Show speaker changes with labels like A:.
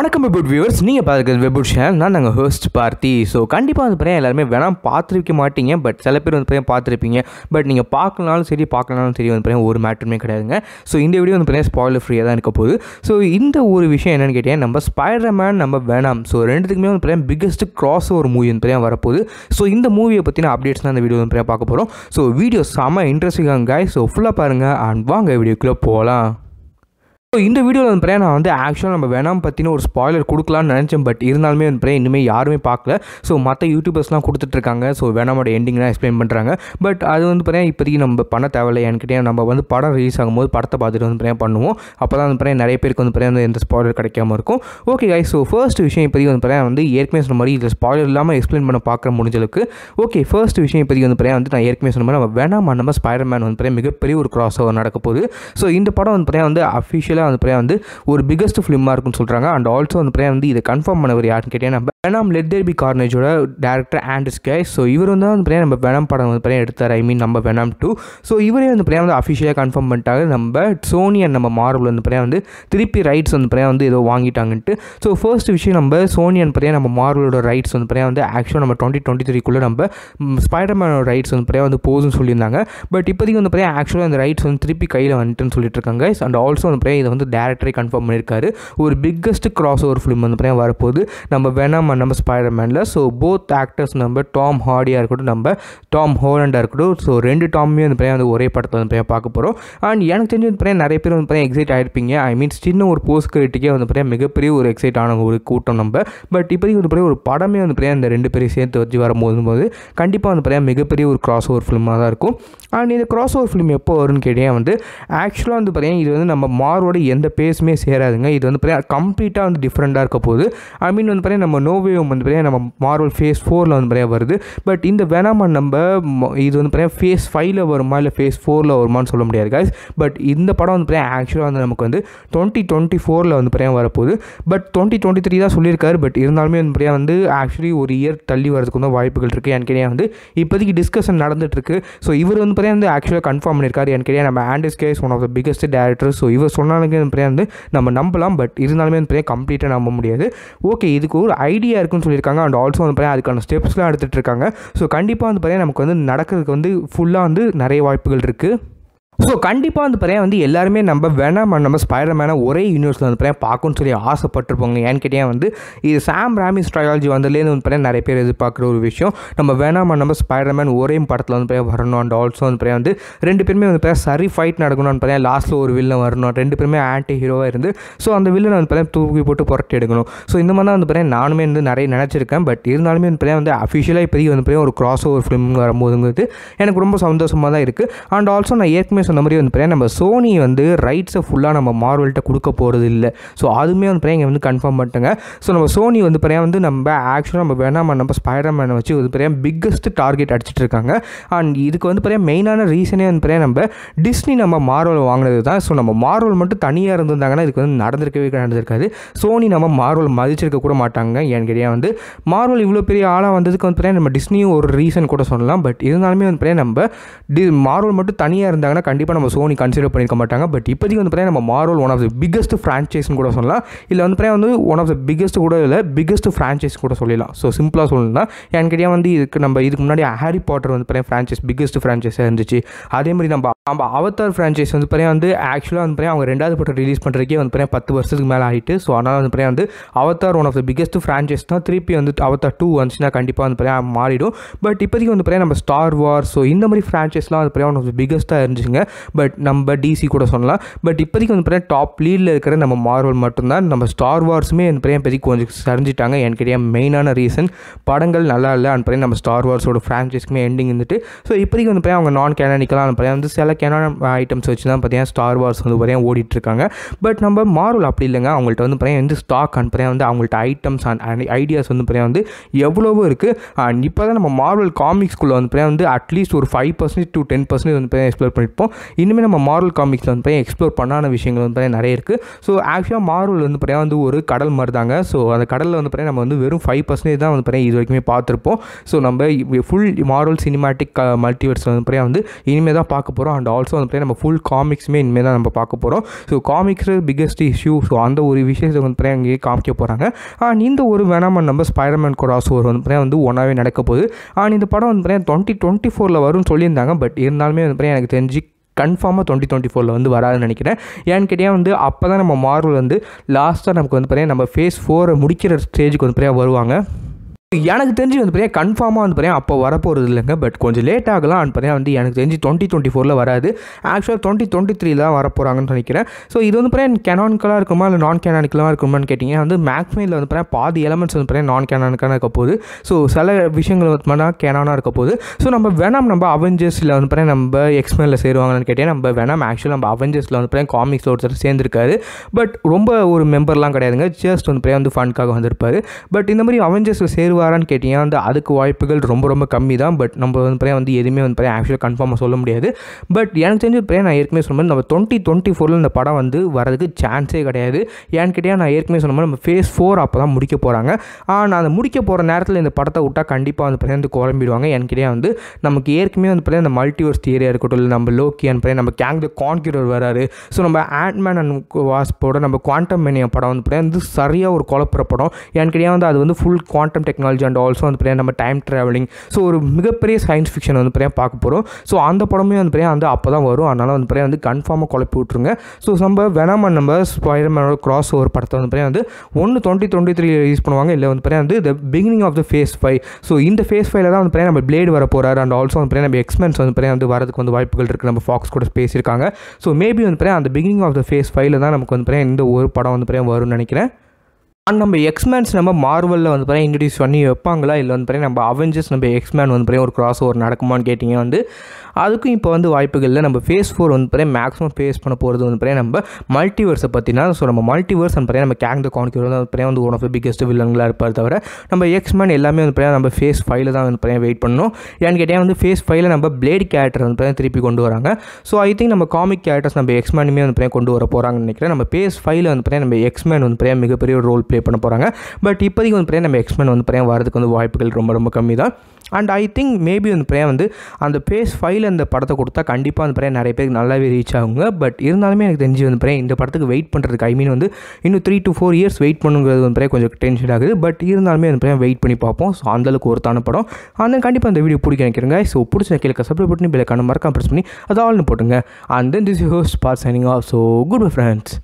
A: வணக்கம் வெபுட் வியூவர்ஸ் நீங்கள் பார்க்குறது வெபுட் சேனல் நான் நாங்கள் ஹோஸ்ட் பார்த்தி ஸோ கண்டிப்பாக வந்து பையன் எல்லாருமே வேணாம் பார்த்துருக்க மாட்டீங்க பட் சில பேர் வந்து பையன் பார்த்துருப்பீங்க பட் நீங்கள் பார்க்கலனாலும் சரி பார்க்கலனாலும் சரி வந்து பையன் ஒரு மேட்டருமே கிடையாதுங்க ஸோ இந்த வீடியோ வந்து பார்த்தீங்கன்னா ஸ்பாயிலர் ஃப்ரீயாக தான் இருக்க போகுது ஸோ இந்த ஒரு விஷயம் என்னென்னு கேட்டீங்கன்னா நம்ம ஸ்பைடர் மேன் நம்ம வேணாம் ஸோ ரெண்டுத்துக்குமே வந்து பார்த்தீங்கன்னா பிக்கஸ்ட் கிராஸ் ஒரு மூவி வந்து பையன் வரப்போகுது ஸோ இந்த மூவியை பற்றின அப்டேட்ஸ் தான் இந்த வீடியோ வந்து பார்க்க போகிறோம் ஸோ வீடியோ செம்ம இன்ட்ரெஸ்டிங்காக ஸோ ஃபுல்லாக பாருங்கள் அண்ட் வாங்க வீடியோக்குள்ளே போகலாம் ஸோ இந்த வீடியோவில் வந்து நான் வந்து ஆக்சுவலாக நம்ம வேணாம் பற்றின ஒரு ஸ்பாய்லர் கொடுக்கலாம்னு நினச்சேன் பட் இருந்தாலுமே வந்து இனிமேல் யாருமே பார்க்கல ஸோ மற்ற யூடியூபர்ஸ்லாம் கொடுத்துட்ருக்காங்க ஸோ வேணாமோட எண்டிங்லாம் எக்ஸ்பிளைன் பண்ணுறாங்க பட் அது வந்து பார்த்தீங்கன்னா இப்போதைக்கு நம்ம பண்ண தேவையில்லை என்கிட்டே நம்ம வந்து படம் ரிலீஸ் ஆகும்போது படத்தை பார்த்துட்டு வந்து பார்த்தீங்கன்னா பண்ணுவோம் அப்போ தான் வந்து நிறைய பேருக்கு வந்து வந்து எந்த ஸ்பாய்லர் கிடைக்காம இருக்கும் ஓகே காய் ஸோ ஃபர்ஸ்ட் விஷயம் இப்போதைக்கு வந்து பார்த்தீங்கன்னா வந்து ஏற்கனவே சொன்ன மாதிரி இதில் ஸ்பாய்லர் இல்லாமல் எக்ஸ்பிளைன் பண்ண பார்க்குற முடிஞ்சளவுக்கு ஓகே ஃபர்ஸ்ட் விஷயம் இப்போதைக்கு வந்து பார்த்தீங்கன்னா வந்து நான் ஏற்கனவே சொன்ன மாதிரி நம்ம வேணாம் நம்ம ஸ்பைடர் மேன் வந்து பார்த்தீங்கன்னா மிகப்பெரிய ஒரு கிராஸ் ஓவர் நடக்க போகுது ஸோ இந்த படம் வந்து பார்த்தீங்கன்னா வந்து அஃபிஷியலாக தான் அந்த பிரியா வந்து ஒரு பிகஸ்ட் ஃபிலிமாக இருக்குன்னு சொல்கிறாங்க அண்ட் ஆல்சோ அந்த பிரியா வந்து இதை கன்ஃபார்ம் பண்ணவர் யாருன்னு கேட்டேன் நம்ம வேணாம் லெட் தேர் பி கார்னேஜோட டேரக்டர் ஆண்டஸ் கே ஸோ இவர் வந்து அந்த பிரியா நம்ம வேணாம் படம் வந்து பிரியா எடுத்தார் ஐ மீன் நம்ம வேணாம் டூ ஸோ இவரே அந்த பிரியா வந்து அஃபிஷியலாக கன்ஃபார்ம் பண்ணிட்டாங்க நம்ம சோனி அண்ட் நம்ம மார்வல் அந்த பிரியா வந்து திருப்பி ரைட்ஸ் வந்து பிரியா வந்து ஏதோ வாங்கிட்டாங்கன்ட்டு ஸோ ஃபர்ஸ்ட் விஷயம் நம்ம சோனி அண்ட் பிரியா நம்ம மார்வலோட ரைட்ஸ் வந்து பிரியா வந்து ஆக்சுவலாக நம்ம டுவெண்ட்டி டுவெண்ட்டி த்ரீக்குள்ளே நம்ம ஸ்பைடர்மேனோட ரைட்ஸ் வந்து பிரியா வந்து போதும்னு சொல்லியிருந்தாங்க பட் இப்போதைக்கு வந்து பிரியா ஆக்சுவலாக அந்த ரைட்ஸ் வந்து திருப்பி கையில் வந்துட்டுன்னு சொல்லிட்டு இருக்காங்க அண்ட் ஆல்சோ அந்த பிரியா இதை வந்து டேரக்டரை கன்ஃபார்ம் பண்ணியிருக்காரு ஒரு பிக்கஸ்ட் கிராஸ் ஓவர் ஃபிலிம் வந்து பார்த்தீங்கன்னா வரப்போகுது நம்ம வேணாம் அண்ட் நம்ம ஸ்பைடர்மேனில் ஸோ போத் ஆக்டர்ஸ் நம்ம டாம் ஹார்டியாக இருக்கட்டும் நம்ம டாம் ஹோலண்டாக இருக்கட்டும் ஸோ ரெண்டு டாமுமே வந்து பார்த்தீங்கன்னா ஒரே படத்தை வந்து பார்த்தீங்கன்னா பார்க்க போகிறோம் அண்ட் எனக்கு தெரிஞ்சு வந்து பார்த்தீங்கன்னா நிறைய பேர் வந்து பார்த்தீங்கன்னா எக்ஸைட் ஆகிருப்பீங்க ஐ மீன்ஸ் சின்ன ஒரு போஸ்ட் கிரெட்டுக்கே வந்து பார்த்தீங்கன்னா மிகப்பெரிய ஒரு எக்ஸைட் ஆன ஒரு கூட்டம் நம்ம பட் இப்போதைக்கு வந்து பார்த்தீங்கன்னா ஒரு படமே வந்து பார்த்தீங்கன்னா இந்த ரெண்டு பேரையும் சேர்த்து வச்சு வரும்போது போது கண்டிப்பாக வந்து பார்த்தீங்கன்னா மிகப்பெரிய ஒரு கிராஸ் ஓவர் ஃபிலிமாக தான் இருக்கும் அண்ட் இந்த கிராஸ் ஓவர் ஃபிலிம் எப்போ வரும்னு கேட்டீங்கன்னா வந்து ஆக்சுவலாக வந்து பார்த்தீங்கன்னா இது வந்து நம்ம மார்வோட அதோட எந்த பேஸுமே சேராதுங்க இது வந்து பார்த்தீங்கன்னா கம்ப்ளீட்டாக வந்து டிஃப்ரெண்ட்டாக இருக்க போகுது ஐ மீன் வந்து பார்த்தீங்கன்னா நம்ம நோவேவ் வந்து பார்த்தீங்கன்னா நம்ம மார்வல் ஃபேஸ் ஃபோரில் வந்து பார்த்தீங்கன்னா வருது பட் இந்த வேணாமா நம்ம இது வந்து பார்த்தீங்கன்னா ஃபேஸ் ஃபைவ்ல வருமா இல்லை ஃபேஸ் ஃபோரில் வருமானு சொல்ல முடியாது கைஸ் பட் இந்த படம் வந்து பார்த்தீங்கன்னா ஆக்சுவலாக வந்து நமக்கு வந்து டுவெண்ட்டி டுவெண்ட்டி ஃபோரில் வந்து பார்த்தீங்கன்னா வரப்போகுது பட் டுவெண்ட்டி டுவெண்ட்டி த்ரீ தான் சொல்லியிருக்காரு பட் இருந்தாலுமே வந்து பார்த்தீங்கன்னா வந்து ஆக்சுவலி ஒரு இயர் தள்ளி வரதுக்கு வந்து வாய்ப்புகள் இருக்குது எனக்கு வந்து இப்போதைக்கு டிஸ்கஷன் நடந்துட்டுருக்கு ஸோ இவர் வந்து பார்த்தீங்கன்னா வந்து ஆக்சுவலாக கன்ஃபார்ம் பண்ணியிருக்காரு எனக்கு நம்ம Andy Serkis one of the biggest director so இவர் சொன்னால் அந்த ப்ரேயர் வந்து நம்ம நம்பலாம் பட் இருந்தாலுமே அந்த ப்ரேயர் கம்ப்ளீட்டாக நம்ப முடியாது ஓகே இதுக்கு ஒரு ஐடியா இருக்குன்னு சொல்லியிருக்காங்க அண்ட் ஆல்சோ அந்த ப்ரேயர் அதுக்கான ஸ்டெப்ஸ்லாம் எடுத்துகிட்டு இருக்காங்க ஸோ கண்டிப்பாக அந்த ப்ரேயர் நமக்கு வந்து நடக்கிறதுக்கு வந்து ஃபுல்லாக வந்து நிறைய வாய்ப்புகள் இருக்குது ஸோ கண்டிப்பாக வந்து பார்த்தீங்கன்னா வந்து எல்லாருமே நம்ம வேணாம் நம்ம ஸ்பைடர் மேனை ஒரே யூனிவர்ஸில் வந்து பார்த்தீங்கன்னா பார்க்கணும்னு சொல்லி ஆசைப்பட்டிருப்போங்க ஏன்னு கேட்டியா வந்து இது சாம் ராமிஸ் ட்ரையாலஜி வந்ததுலேருந்து வந்து பார்த்தீங்கன்னா நிறைய பேர் எதிர்பார்க்குற ஒரு விஷயம் நம்ம வேணாம் நம்ம ஸ்பைடர் மேன் ஒரே படத்தில் வந்து பிறையா வரணும் அண்ட் ஆல்சோ வந்து பார்த்தீங்கன்னா வந்து ரெண்டு பேருமே வந்து பார்த்தீங்கன்னா சரி ஃபைட் நடக்கணும்னு பார்த்தீங்கன்னா லாஸ்ட்டில் ஒரு வில்லன் வரணும் ரெண்டு பேருமே ஆன்டி ஹீரோவாக இருந்து ஸோ அந்த வில்லனை வந்து பார்த்தீங்கன்னா தூக்கி போட்டு புரட்டி எடுக்கணும் ஸோ இந்த மாதிரி தான் வந்து பார்த்தீங்கன்னா நானுமே வந்து நிறைய நினச்சிருக்கேன் பட் இருந்தாலுமே வந்து பார்த்தீங்கன்னா வந்து அஃபிஷியலாக இப்போதைக்கு வந்து பிறையா ஒரு கிராஸ் ஓவர் ஃபிலிம் வரும்போதுங்கிறது எனக்கு ரொம்ப சந்தோஷமாக தான் இருக்குது அண்ட் ஆல்சோ நான் ஏற்கனவே சொன்ன மாதிரி வந்து பார்த்தீங்கன்னா நம்ம சோனி வந்து ரைட்ஸை ஃபுல்லாக நம்ம மார்வல்கிட்ட கொடுக்க போகிறது இல்லை ஸோ அதுவுமே வந்து இங்கே வந்து கன்ஃபார்ம் பண்ணிட்டுங்க ஸோ நம்ம சோனி வந்து பார்த்தீங்கன்னா வந்து நம்ம ஆக்சுவலாக நம்ம வேணாம் நம்ம ஸ்பைடர் மேனை வச்சு வந்து பார்த்தீங்கன்னா பிக்கஸ்ட் டார்கெட் அடிச்சிட்டு இருக்காங்க அண்ட் இதுக்கு வந்து பார்த்தீங்கன்னா மெயினான ரீசனே வந்து பார்த்தீங்கன்னா நம்ம டிஸ்னி நம்ம மார்வல் வாங்கினது தான் ஸோ நம்ம மார்வல் மட்டும் தனியாக இருந்திருந்தாங்கன்னா இதுக்கு வந்து நடந்திருக்கவே நடந்திருக்காது சோனி நம்ம மார்வல் மதிச்சிருக்க கூட மாட்டாங்க ஏன்னு கேட்டால் வந்து மார்வல் இவ்வளோ பெரிய ஆளாக வந்ததுக்கு வந்து பார்த்தீங்கன்னா நம்ம டிஸ்னியும் ஒரு ரீசன் கூட சொல்லலாம் பட் இருந்தாலுமே வந்து பார்த்தீங்கன்னா நம்ம டி மார்வல் மட்டும் தனியாக இருந்தாங்கன்னா கண்டிப்பாக கண்டிப்பாக நம்ம சோனி கன்சிடர் பண்ணியிருக்க மாட்டாங்க பட் இப்போதைக்கு வந்து பார்த்தீங்கன்னா நம்ம Marvel one of the biggest ஃப்ரான்ச்சைஸ்னு கூட சொல்லலாம் இல்லை வந்து வந்து ஒன் ஆஃப் த பிக்கஸ்ட் கூட இல்லை பிக்கஸ்ட் ஃப்ரான்ச்சைஸ் கூட சொல்லலாம் ஸோ சிம்பிளாக சொல்லணும்னா எனக்கு கேட்டால் வந்து இதுக்கு நம்ம இதுக்கு முன்னாடி ஹாரி பாட்டர் வந்து பார்த்தீங்கன்னா ஃப்ரான்ச்சைஸ் பிக்கஸ்ட் ஃப்ரான்ச்சைஸாக இருந்துச்சு அதே மாதிரி நம்ம நம்ம அவத்தார் ஃப்ரான்ச்சைஸ் வந்து பார்த்தீங்கன்னா வந்து ஆக்சுவலாக வந்து பார்த்தீங்கன்னா அவங்க ரெண்டாவது பட்டம் ரிலீஸ் பண்ணுறதுக்கே வந்து பார்த்தீங்கன்னா பத்து வருஷத்துக்கு மேலே ஆகிட்டு ஸோ அதனால் வந்து பார்த்தீங்கன்னா வந்து Avatar one of the biggest franchise தான் திருப்பி வந்து அவத்தார் டூ வந்துச்சுன்னா கண்டிப்பாக வந்து பார்த்தீங்கன்னா மாறிடும் பட் இப்போதைக்கு வந்து பார்த்தீங்கன்னா நம்ம ஸ்டார் வார் ஸோ இந்த மாதிரி ஃப்ரான்ச்சைஸ்லாம் வந்து பார்த்தீங்கன்னா ஒன் ஆஃப் த பிக்கஸ்ட்டாக இருந்துச்சுங்க பட் நம்ம டிசி கூட சொல்லலாம் பட் இப்போதைக்கு வந்து பார்த்தீங்கன்னா டாப் லீடில் இருக்கிற நம்ம மார்வல் மட்டும்தான் நம்ம ஸ்டார் வார்ஸுமே அந்த பார்த்தீங்கன்னா பற்றி கொஞ்சம் சரிஞ்சிட்டாங்க எனக்கு தெரியாமல் மெயினான ரீசன் படங்கள் நல்லா இல்லை அந்த நம்ம ஸ்டார் வார்ஸோட ஃப்ரான்ச்சைஸ்க்குமே எண்டிங் இருந்துட்டு ஸோ இப்போதைக்கு வந்து பார்த்தீங்கன்னா அவங்க நான் கேனானிக்கலாம் பார்த்தீங்கன்னா வந்து சில கேனான ஐட்டம்ஸ் வச்சு தான் பார்த்தீங்கன்னா ஸ்டார் வார்ஸ் வந்து பார்த்தீங்கன்னா ஓடிட்டுருக்காங்க பட் நம்ம மார்வல் அப்படி இல்லைங்க அவங்கள்ட்ட வந்து பார்த்தீங்கன்னா வந்து ஸ்டாக் அண்ட் வந்து அவங்கள்ட்ட ஐட்டம்ஸ் அண்ட் ஐடியாஸ் வந்து பிறையா வந்து எவ்வளவோ இருக்குது அண்ட் இப்போ தான் நம்ம மார்வல் காமிக்ஸ்குள்ளே வந்து பிறையா வந்து அட்லீஸ்ட் ஒரு five percentage to ten percentage வந்து எக்ஸ்ப்ளோர் பண்ணிப்போம் இனிமேல் நம்ம மார்வல் காமிக்ஸில் வந்து பார்த்தீங்கன்னா எக்ஸ்ப்ளோர் பண்ணான விஷயங்கள் வந்து பார்த்தீங்கன்னா நிறைய இருக்குது ஸோ ஆக்சுவலாக மார்வல் வந்து பார்த்தீங்கன்னா வந்து ஒரு கடல் மாதிரி தாங்க ஸோ அந்த கடலில் வந்து பார்த்தீங்கன்னா நம்ம வந்து வெறும் ஃபைவ் பர்சன்டேஜ் தான் வந்து பார்த்தீங்கன்னா இது வரைக்குமே பார்த்துருப்போம் ஸோ நம்ம ஃபுல் மார்வல் சினிமேட்டிக் மல்டிவர்ஸ் வந்து பார்த்தா வந்து இனிமேல் தான் பார்க்க போகிறோம் அண்ட் ஆல்சோ வந்து பார்த்தா நம்ம ஃபுல் காமிக்ஸுமே இனிமேல் தான் நம்ம பார்க்க போகிறோம் so comics biggest issue so அந்த ஒரு விஷயத்தை வந்து பார்த்தீங்கன்னா அங்கேயே காமிக்க போகிறாங்க அண்ட் இந்த ஒரு வேணாமல் நம்ம ஸ்பைடர்மேன் கிராஸ் ஓவர் வந்து பார்த்தீங்கன்னா வந்து ஒன்றாவே நடக்க போகுது அண்ட் இந்த படம் வந்து பார்த்தீங்கன்னா டுவெண்ட்டி டுவெண்ட்டி ஃபோரில் வரும்னு சொல்லியிருந்தாங்க பட் இருந்தாலுமே வந்து பார்த்தீங்கன்னா எனக்கு தெரிஞ்சு கன்ஃபார்மாக டுவெண்ட்டி டுவெண்ட்டி ஃபோரில் வந்து வராதுன்னு நினைக்கிறேன் ஏன்னு கேட்டால் வந்து அப்போ தான் நம்ம மார்வல் வந்து லாஸ்ட்டாக நமக்கு வந்து பார்த்தீங்கன்னா நம்ம ஃபேஸ் ஃபோரை முடிக்கிற ஸ்டேஜுக்கு வந்து பார்த்தீங்கன்னா வருவாங்க எனக்கு தெரிஞ்சு வந்து பார்த்தீங்கன்னா கன்ஃபார்மாக வந்து பார்த்தீங்கன்னா அப்போ வரப்போகிறது இல்லைங்க பட் கொஞ்சம் லேட் ஆகலாம் பார்த்தீங்கன்னா வந்து எனக்கு தெரிஞ்சு டுவெண்ட்டி டுவெண்ட்டி ஃபோரில் வராது ஆக்சுவலாக டுவெண்ட்டி டுவெண்ட்டி த்ரீ தான் வரப்போகிறாங்கன்னு நினைக்கிறேன் ஸோ இது வந்து பார்த்தீங்கன்னா கேனான்களாக இருக்குமா இல்லை நான் கேனானிக்கலாக இருக்குமான்னு கேட்டிங்கன்னா வந்து மேக்ஸ்மேல வந்து பார்த்தீங்கன்னா பாதி எலமெண்ட்ஸ் வந்து பார்த்தீங்கன்னா நான் கேனானிக்கான இருக்க போகுது ஸோ சில விஷயங்கள் வந்து பார்த்தீங்கன்னா கேனானாக இருக்க போகுது ஸோ நம்ம வேணாம் நம்ம அவெஞ்சர்ஸில் வந்து பார்த்தீங்கன்னா நம்ம எக்ஸ்மேலில் சேருவாங்கன்னு கேட்டால் நம்ம வேணாம் ஆக்சுவலாக நம்ம அவெஞ்சர்ஸில் வந்து பார்த்தீங்கன்னா காமிக்ஸில் ஒருத்தர் சேர்ந்துருக்காரு பட் ரொம்ப ஒரு மெம்பர்லாம் கிடையாதுங்க ஜஸ்ட் வந்து பார்த்தீங்கன்னா வந்து ஃபண்ட்காக வந்திருப்பார் பட் இந்த மாதிரி அவெஞ்சர்ஸில் சேருவார் வரான்னு கேட்டிங்கன்னா வந்து அதுக்கு வாய்ப்புகள் ரொம்ப ரொம்ப கம்மி தான் பட் நம்ம வந்து பார்த்தீங்கன்னா வந்து எதுவுமே வந்து பார்த்தீங்கன்னா ஆக்சுவலாக கன்ஃபார்மாக சொல்ல முடியாது பட் எனக்கு தெரிஞ்சு பார்த்தீங்கன்னா நான் ஏற்கனவே சொன்ன நம்ம டுவெண்ட்டி டுவெண்ட்டி ஃபோரில் இந்த படம் வந்து வரதுக்கு சான்ஸே கிடையாது ஏன்னு கேட்டால் நான் ஏற்கனவே சொன்ன நம்ம ஃபேஸ் ஃபோர் அப்போ தான் முடிக்க போகிறாங்க ஆனால் அந்த முடிக்க போகிற நேரத்தில் இந்த படத்தை விட்டால் கண்டிப்பாக வந்து பார்த்தீங்கன்னா வந்து குழம்பிடுவாங்க ஏன்னு வந்து நமக்கு ஏற்கனவே வந்து பார்த்தீங்கன்னா இந்த மல்டிவர்ஸ் தியரியாக இருக்கட்டும் இல்லை நம்ம லோக்கி அண்ட் நம்ம கேங் த கான்கியூரர் வராரு ஸோ நம்ம ஆட்மேன் அண்ட் வாஸ்போட நம்ம குவாண்டம் மேனியா படம் வந்து பார்த்தீங்கன்னா வந்து சரியாக ஒரு குழப்பிற படம் ஏன்னு வந்து அது வந்து full quantum technology technology and also வந்து பார்த்தீங்கன்னா நம்ம டைம் ட்ராவலிங் ஸோ ஒரு மிகப்பெரிய சயின்ஸ் ஃபிக்ஷன் வந்து பார்த்தீங்கன்னா பார்க்க போகிறோம் ஸோ அந்த படமே வந்து பார்த்தீங்கன்னா வந்து அப்போ தான் வரும் அதனால் வந்து பார்த்தீங்கன்னா வந்து கன்ஃபார்மாக குழப்பி விட்ருங்க ஸோ நம்ம வெனாம் அண்ட் நம்ம ஸ்பைடர்மேனோட கிராஸ் ஓவர் படத்தை வந்து பார்த்தீங்கன்னா வந்து ஒன்று டுவெண்ட்டி டுவெண்ட்டி த்ரீ யூஸ் பண்ணுவாங்க இல்லை வந்து பார்த்தீங்கன்னா வந்து the beginning of the phase five so இந்த ஃபேஸ் ஃபைவ்ல தான் வந்து பார்த்தீங்கன்னா நம்ம பிளேடு வர போகிறாரு அண்ட் ஆல்சோ வந்து பார்த்தீங்கன்னா நம்ம எக்ஸ்பென்ஸ் வந்து பார்த்தீங்கன்னா வந்து வரதுக்கு வந்து வாய்ப்புகள் இருக்குது நம்ம ஃபாக்ஸ் கூட பேசியிருக்காங்க ஸோ மேபி வந்து பார்த்தீங்கன்னா அந்த பிகினிங் ஆஃப் த ஃபேஸ் ஃபைவ்ல தான் நமக்கு வந்து பார்த்தீங்கன்னா இந்த ஒரு படம் வந்து பார்த்தீங்கன்னா வரும்னு நினைக்கிறேன் அண்ட் நம்ம எக்ஸ்மேன்ஸ் நம்ம மார்வலில் வந்து பார்த்தீங்கன்னா இன்ட்ரடியூஸ் பண்ணி வைப்பாங்களா இல்லை வந்து பார்த்தீங்க நம்ம அவெஞ்சர்ஸ் நம்ம எக்ஸ்மேன் வந்து பிறகு ஒரு கிராஸ் ஓவர் நடக்குமான்னு கேட்டிங்க வந்து அதுக்கும் இப்போ வந்து வாய்ப்புகள் இல்லை நம்ம ஃபேஸ் ஃபோர் வந்து பார்த்தீங்கன்னா மேக்ஸிமம் ஃபேஸ் பண்ண போகிறது வந்து பார்த்தீங்கன்னா நம்ம மல்டிவர்ஸை பற்றினா ஸோ நம்ம மல்டிவர்ஸ் வந்து பார்த்தீங்கன்னா நம்ம கேங் த கான்கியூர் வந்து பார்த்தீங்கன்னா வந்து ஒன் ஆஃப் த பிக்கஸ்ட் வில்லன்களாக இருப்பார் தவிர நம்ம எக்ஸ்மேன் எல்லாமே வந்து பார்த்தீங்கன்னா நம்ம ஃபேஸ் ஃபைவ்ல தான் வந்து பார்த்தீங்கன்னா வெயிட் பண்ணணும் ஏன்னு கேட்டால் வந்து ஃபேஸ் ஃபைவ்ல நம்ம பிளேட் கேரக்டர் வந்து பார்த்தீங்கன்னா திருப்பி கொண்டு வராங்க ஸோ ஐ திங்க் நம்ம காமிக் கேரக்டர்ஸ் நம்ம எக்ஸ்மேனுமே வந்து பார்த்தீங்கன்னா கொண்டு வர போகிறாங்கன்னு நினைக்கிறேன் நம்ம ஃபேஸ் ஃபைவ்ல வந்து பார்த்தீங்கன்னா நம்ம எக்ஸ்மேன் வந்து பார்த்தீங்கன்னா மிகப்பெரிய ரோல் ப்ளே பண்ண போகிறாங்க பட் இப்போதைக்கு வந்து பார்த்தீங்கன்னா நம்ம எக்ஸ்மென்ட் வந்து பார்த்தீங்கன்னா வரதுக்கு வந்து வாய்ப்புகள் ரொம்ப ரொம்ப கம்மி தான் அண்ட் ஐ திங்க் மேபி வந்து பார்த்தீங்கன்னா வந்து அந்த பேஸ் ஃபைல் அந்த படத்தை கொடுத்தா கண்டிப்பாக வந்து பார்த்தீங்கன்னா நிறைய பேருக்கு நல்லாவே ரீச் ஆகுங்க பட் இருந்தாலுமே எனக்கு தெரிஞ்சு வந்து பிரியா இந்த படத்துக்கு வெயிட் பண்ணுறதுக்கு ஐ மீன் வந்து இன்னும் three to four years wait பண்ணுங்கிறது வந்து கொஞ்சம் டென்ஷன் ஆகுது பட் இருந்தாலுமே வந்து பார்த்தீங்கன்னா வெயிட் பண்ணி பார்ப்போம் ஸோ அந்தளவுக்கு ஒருத்தான படம் அந்த கண்டிப்பாக அந்த வீடியோ பிடிக்க நினைக்கிறேங்க ஸோ பிடிச்ச கேட்க சப்ளை பண்ணி பிள்ளைக்கான மறக்காம ப்ரெஸ் பண்ணி அதை ஆள்னு போட்டுங்க and then this host bar signing off so goodbye friends